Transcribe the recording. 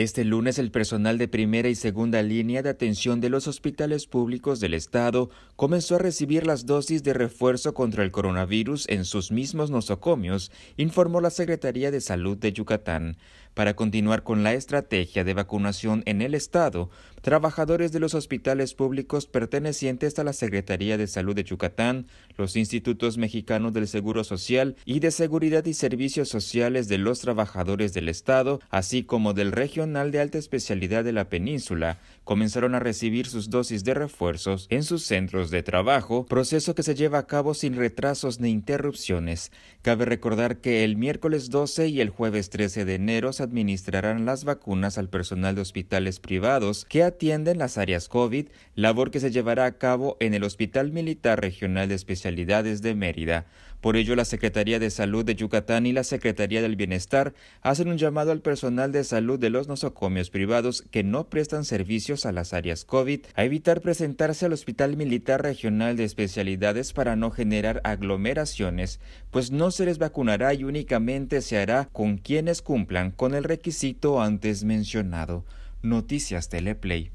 Este lunes el personal de primera y segunda línea de atención de los hospitales públicos del estado comenzó a recibir las dosis de refuerzo contra el coronavirus en sus mismos nosocomios, informó la Secretaría de Salud de Yucatán. Para continuar con la estrategia de vacunación en el estado, trabajadores de los hospitales públicos pertenecientes a la Secretaría de Salud de Yucatán, los Institutos Mexicanos del Seguro Social y de Seguridad y Servicios Sociales de los Trabajadores del Estado, así como del Región de alta especialidad de la península comenzaron a recibir sus dosis de refuerzos en sus centros de trabajo, proceso que se lleva a cabo sin retrasos ni interrupciones. Cabe recordar que el miércoles 12 y el jueves 13 de enero se administrarán las vacunas al personal de hospitales privados que atienden las áreas COVID, labor que se llevará a cabo en el Hospital Militar Regional de Especialidades de Mérida. Por ello, la Secretaría de Salud de Yucatán y la Secretaría del Bienestar hacen un llamado al personal de salud de los nosocomios privados que no prestan servicios a las áreas COVID a evitar presentarse al Hospital Militar Regional de Especialidades para no generar aglomeraciones, pues no se les vacunará y únicamente se hará con quienes cumplan con el requisito antes mencionado. Noticias Teleplay.